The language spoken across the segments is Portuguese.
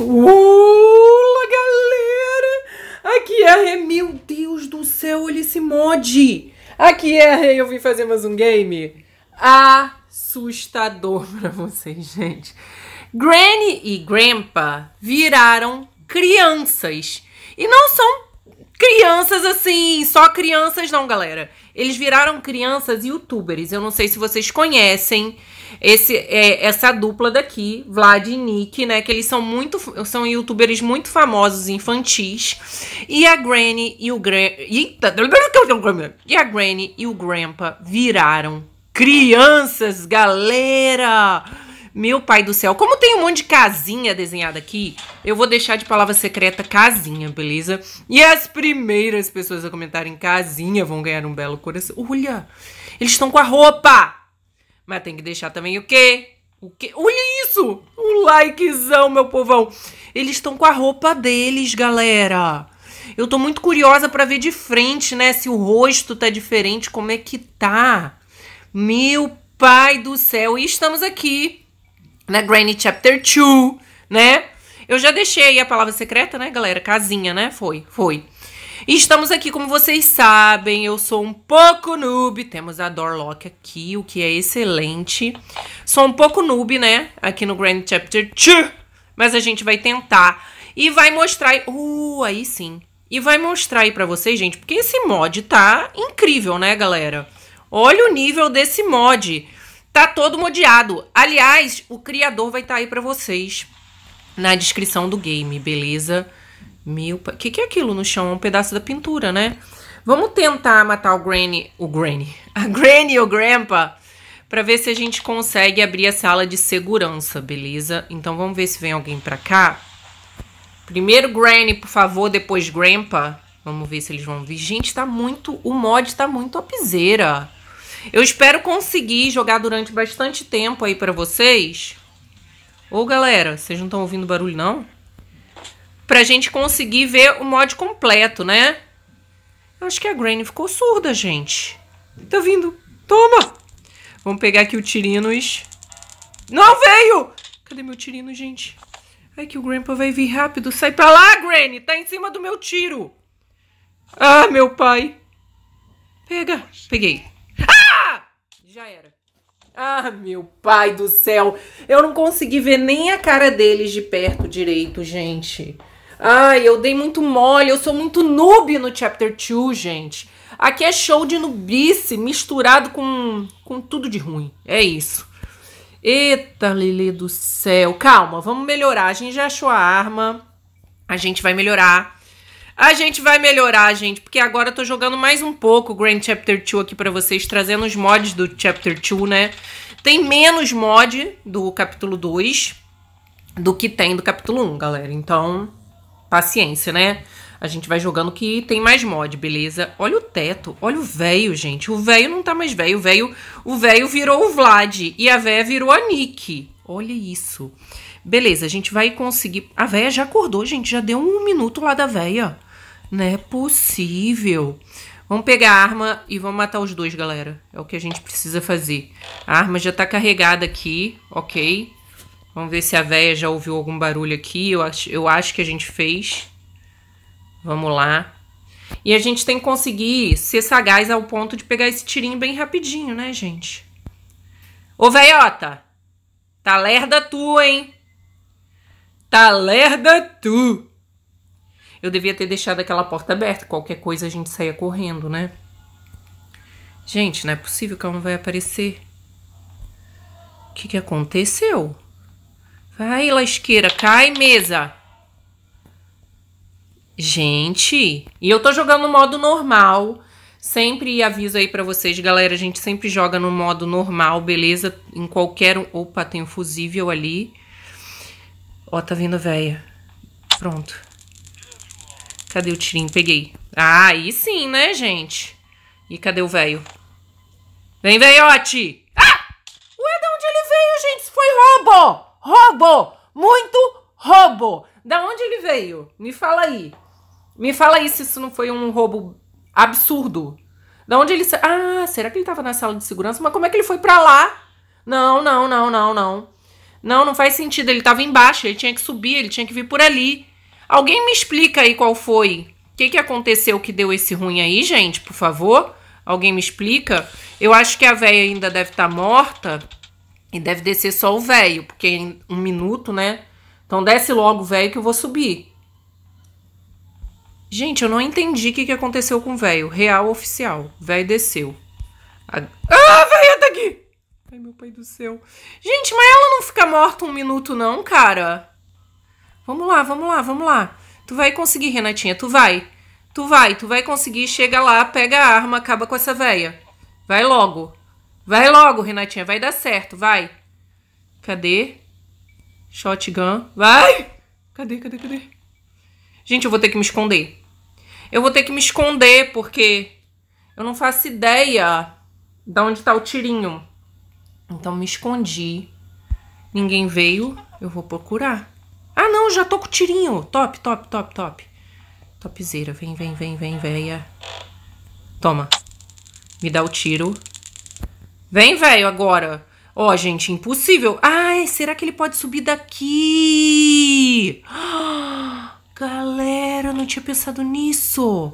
Olá, galera! Aqui é a Meu Deus do céu, olha esse mod! Aqui é a eu vim fazer mais um game assustador pra vocês, gente. Granny e Grandpa viraram crianças. E não são crianças assim, só crianças não, galera. Eles viraram crianças youtubers. Eu não sei se vocês conhecem esse é, essa dupla daqui, Vlad e Nick, né, que eles são muito são youtubers muito famosos infantis. E a Granny e o Gran e a Granny e o Grandpa viraram crianças, galera. Meu pai do céu, como tem um monte de casinha desenhada aqui, eu vou deixar de palavra secreta casinha, beleza? E as primeiras pessoas a comentarem casinha vão ganhar um belo coração. Olha, eles estão com a roupa! Mas tem que deixar também o quê? O quê? Olha isso! Um likezão, meu povão! Eles estão com a roupa deles, galera! Eu tô muito curiosa para ver de frente, né? Se o rosto tá diferente, como é que tá? Meu pai do céu! E estamos aqui na Granny Chapter 2, né? Eu já deixei a palavra secreta, né, galera? Casinha, né? Foi, foi. E estamos aqui, como vocês sabem, eu sou um pouco noob. Temos a Dorlock aqui, o que é excelente. Sou um pouco noob, né? Aqui no Grand Chapter 2. Mas a gente vai tentar. E vai mostrar... Uh, aí sim. E vai mostrar aí pra vocês, gente, porque esse mod tá incrível, né, galera? Olha o nível desse mod. Tá todo modiado. Aliás, o criador vai estar tá aí para vocês na descrição do game, beleza? Meu, o que que é aquilo no chão? É um pedaço da pintura, né? Vamos tentar matar o Granny, o Granny, a Granny e o Grandpa para ver se a gente consegue abrir a sala de segurança, beleza? Então vamos ver se vem alguém para cá. Primeiro Granny, por favor, depois Grandpa. Vamos ver se eles vão vir. Gente, tá muito. O mod tá muito a piseira. Eu espero conseguir jogar durante bastante tempo aí pra vocês. Ô, galera, vocês não estão ouvindo barulho, não? Pra gente conseguir ver o mod completo, né? Eu acho que a Granny ficou surda, gente. Tá vindo. Toma! Vamos pegar aqui o Tirinos. Não veio! Cadê meu Tirino, gente? Ai, que o Grandpa vai vir rápido. Sai pra lá, Granny! Tá em cima do meu tiro! Ah, meu pai! Pega! Peguei já era. Ah, meu pai do céu! Eu não consegui ver nem a cara deles de perto direito, gente. Ai, eu dei muito mole, eu sou muito noob no Chapter 2, gente. Aqui é show de nubice misturado com, com tudo de ruim. É isso. Eita, Lili do céu. Calma, vamos melhorar. A gente já achou a arma. A gente vai melhorar. A gente vai melhorar, gente, porque agora eu tô jogando mais um pouco Grand Chapter 2 aqui para vocês, trazendo os mods do Chapter 2, né? Tem menos mod do capítulo 2 do que tem do capítulo 1, galera. Então, paciência, né? A gente vai jogando que tem mais mod, beleza? Olha o teto, olha o velho, gente. O velho não tá mais velho, o velho, o velho virou o Vlad e a véia virou a Nick. Olha isso. Beleza, a gente vai conseguir. A véia já acordou, gente, já deu um minuto lá da véia. Não é possível. Vamos pegar a arma e vamos matar os dois, galera. É o que a gente precisa fazer. A arma já tá carregada aqui, ok. Vamos ver se a véia já ouviu algum barulho aqui. Eu acho, eu acho que a gente fez. Vamos lá. E a gente tem que conseguir ser sagaz ao ponto de pegar esse tirinho bem rapidinho, né, gente? Ô, veiota! Tá lerda tu, hein? Tá lerda tu! Eu devia ter deixado aquela porta aberta, qualquer coisa a gente saia correndo, né? Gente, não é possível que ela não vai aparecer. O que, que aconteceu? Vai, lasqueira, cai, mesa. Gente, e eu tô jogando no modo normal. Sempre aviso aí para vocês, galera, a gente sempre joga no modo normal, beleza? Em qualquer... Opa, tem um fusível ali. Ó, tá vindo a véia. Pronto. Cadê o tirinho? Peguei. Ah, aí sim, né, gente? E cadê o velho? Vem, veiote! Ah! Ué, de onde ele veio, gente? Isso foi roubo! Roubo! Muito roubo! Da onde ele veio? Me fala aí. Me fala aí se isso não foi um roubo absurdo. Da onde ele... Ah, será que ele tava na sala de segurança? Mas como é que ele foi pra lá? Não, não, não, não, não. Não, não faz sentido. Ele tava embaixo, ele tinha que subir, ele tinha que vir por ali. Alguém me explica aí qual foi? O que, que aconteceu que deu esse ruim aí, gente, por favor? Alguém me explica? Eu acho que a véia ainda deve estar tá morta e deve descer só o velho, porque em um minuto, né? Então desce logo o velho que eu vou subir. Gente, eu não entendi o que, que aconteceu com o velho. Real oficial. Velho desceu. A... Ah, velho, tá aqui! Ai, meu pai do céu. Gente, mas ela não fica morta um minuto, não, cara. Vamos lá, vamos lá, vamos lá. Tu vai conseguir, Renatinha, tu vai. Tu vai, tu vai conseguir. Chega lá, pega a arma, acaba com essa véia. Vai logo. Vai logo, Renatinha, vai dar certo, vai. Cadê? Shotgun. Vai! Cadê, cadê, cadê? Gente, eu vou ter que me esconder. Eu vou ter que me esconder porque eu não faço ideia de onde tá o tirinho. Então me escondi. Ninguém veio, eu vou procurar. Ah, não, já tô com tirinho. Top, top, top, top. Topzera, Vem, vem, vem, vem, véia. Toma. Me dá o tiro. Vem, velho, agora. Ó, oh, gente, impossível. Ai, será que ele pode subir daqui? Galera, galera, não tinha pensado nisso.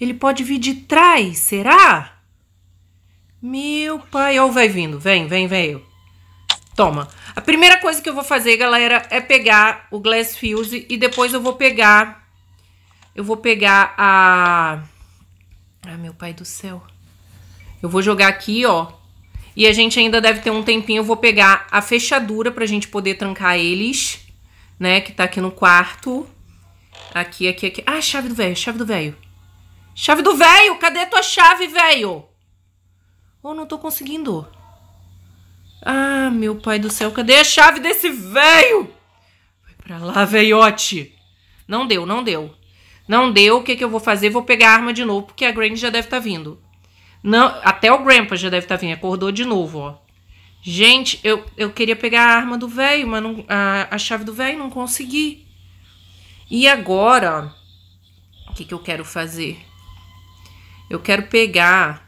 Ele pode vir de trás, será? Meu pai. Ó, oh, vai vindo. Vem, vem, velho. Toma. A primeira coisa que eu vou fazer, galera, é pegar o Glass Fuse e depois eu vou pegar... Eu vou pegar a... Ah, meu pai do céu. Eu vou jogar aqui, ó. E a gente ainda deve ter um tempinho. Eu vou pegar a fechadura pra gente poder trancar eles, né? Que tá aqui no quarto. Aqui, aqui, aqui. Ah, chave do velho, chave do velho. Chave do velho! Cadê a tua chave, velho? Ou oh, não tô conseguindo. Ah, meu pai do céu, cadê a chave desse velho? Vai pra lá, velhote. Não deu, não deu. Não deu, o que, que eu vou fazer? Vou pegar a arma de novo, porque a Granny já deve estar tá vindo. Não, até o Grandpa já deve estar tá vindo, acordou de novo, ó. Gente, eu, eu queria pegar a arma do velho, mas não, a, a chave do velho não consegui. E agora, o que, que eu quero fazer? Eu quero pegar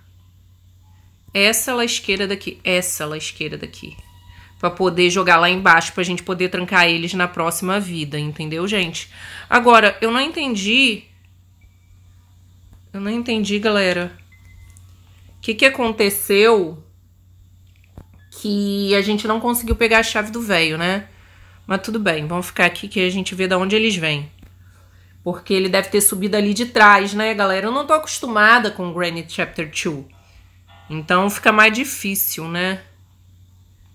essa lasqueira daqui, essa lasqueira daqui. Pra poder jogar lá embaixo, pra gente poder trancar eles na próxima vida, entendeu, gente? Agora, eu não entendi... Eu não entendi, galera. O que que aconteceu que a gente não conseguiu pegar a chave do velho, né? Mas tudo bem, vamos ficar aqui que a gente vê de onde eles vêm. Porque ele deve ter subido ali de trás, né, galera? Eu não tô acostumada com Granite Chapter 2. Então fica mais difícil, né?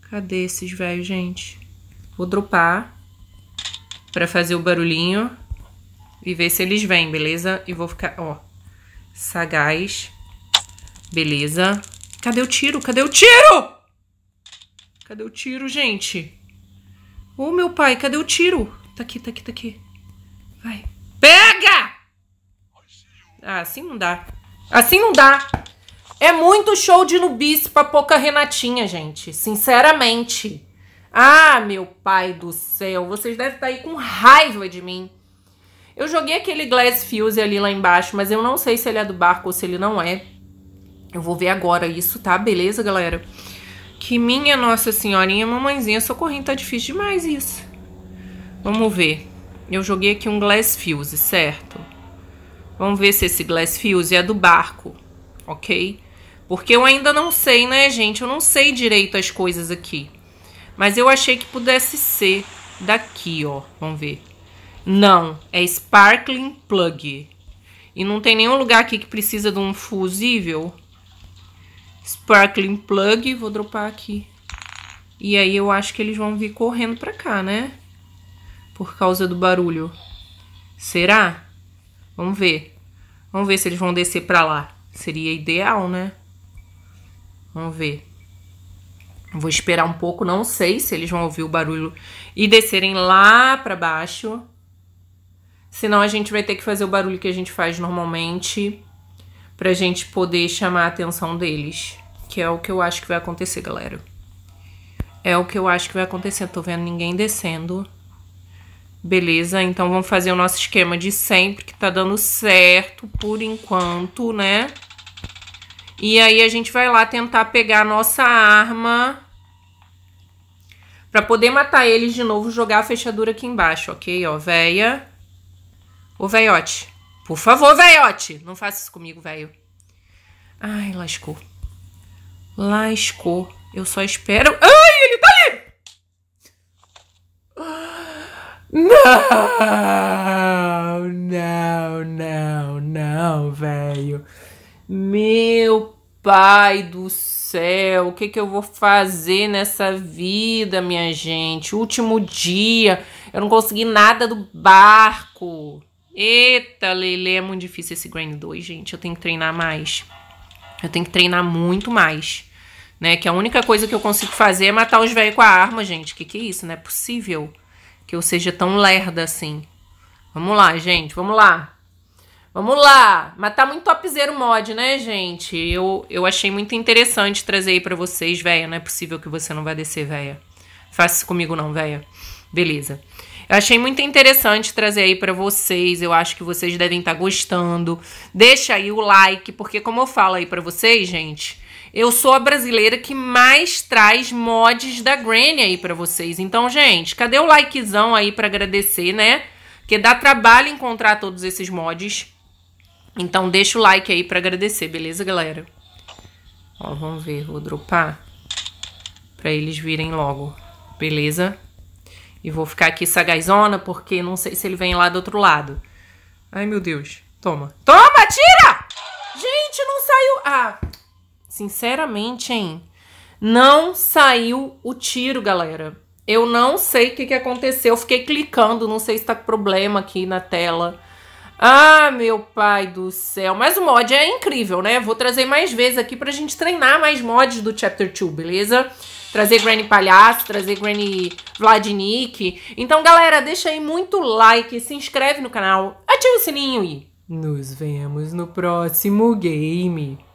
Cadê esses velhos, gente? Vou dropar para fazer o barulhinho e ver se eles vêm, beleza? E vou ficar, ó, sagaz. Beleza. Cadê o tiro? Cadê o tiro? Cadê o tiro, gente? Ô, meu pai, cadê o tiro? Tá aqui, tá aqui, tá aqui. Vai. Pega! Ah, assim não dá. Assim não dá. É muito show de nubice pra pouca Renatinha, gente. Sinceramente. Ah, meu pai do céu. Vocês devem estar tá aí com raiva de mim. Eu joguei aquele Glass Fuse ali lá embaixo, mas eu não sei se ele é do barco ou se ele não é. Eu vou ver agora isso, tá? Beleza, galera? Que minha Nossa Senhorinha, mamãezinha, socorrinho, tá difícil demais isso. Vamos ver. Eu joguei aqui um Glass Fuse, certo? Vamos ver se esse Glass Fuse é do barco, ok? Porque eu ainda não sei, né, gente? Eu não sei direito as coisas aqui. Mas eu achei que pudesse ser daqui, ó. Vamos ver. Não, é Sparkling Plug. E não tem nenhum lugar aqui que precisa de um fusível. Sparkling Plug, vou dropar aqui. E aí eu acho que eles vão vir correndo pra cá, né? Por causa do barulho. Será? Vamos ver. Vamos ver se eles vão descer pra lá. Seria ideal, né? Vamos ver. Vou esperar um pouco, não sei se eles vão ouvir o barulho e descerem lá para baixo. Senão a gente vai ter que fazer o barulho que a gente faz normalmente pra gente poder chamar a atenção deles, que é o que eu acho que vai acontecer, galera. É o que eu acho que vai acontecer. Tô vendo ninguém descendo. Beleza? Então vamos fazer o nosso esquema de sempre, que tá dando certo por enquanto, né? E aí a gente vai lá tentar pegar a nossa arma para poder matar eles de novo, jogar a fechadura aqui embaixo, ok? Ó, véia. Ô, veiote. Por favor, veiote. Não faça isso comigo, velho. Ai, lascou. Lascou. Eu só espero... Ai, ele tá ali! Ah! Não, não, não, não, velho. Meu pai do céu, o que, que eu vou fazer nessa vida, minha gente? Último dia, eu não consegui nada do barco. Eita, Lele, é muito difícil esse Grind 2, gente. Eu tenho que treinar mais. Eu tenho que treinar muito mais. Né? Que a única coisa que eu consigo fazer é matar os velhos com a arma, gente. Que que é isso? Não é possível que eu seja tão lerda assim. Vamos lá, gente. Vamos lá. Vamos lá! Mas tá muito topzero o mod, né, gente? Eu, eu achei muito interessante trazer aí pra vocês, véia. Não é possível que você não vá descer, véia. Faça isso comigo não, véia. Beleza. Eu achei muito interessante trazer aí para vocês. Eu acho que vocês devem estar tá gostando. Deixa aí o like, porque como eu falo aí para vocês, gente, eu sou a brasileira que mais traz mods da Granny aí para vocês. Então, gente, cadê o likezão aí para agradecer, né? Porque dá trabalho encontrar todos esses mods. Então deixa o like aí para agradecer, beleza, galera? Ó, vamos ver, vou dropar para eles virem logo, beleza? E vou ficar aqui sagazona porque não sei se ele vem lá do outro lado. Ai, meu Deus. Toma. Toma, tira! Gente, não saiu... Ah, sinceramente, hein? Não saiu o tiro, galera. Eu não sei o que, que aconteceu. Eu fiquei clicando, não sei se tá com problema aqui na tela. Ah, meu pai do céu. Mas o mod é incrível, né? Vou trazer mais vezes aqui pra gente treinar mais mods do Chapter 2, beleza? Trazer Granny Palhaço, trazer Granny Vladnik. Então, galera, deixa aí muito like, se inscreve no canal, ativa o sininho e nos vemos no próximo game.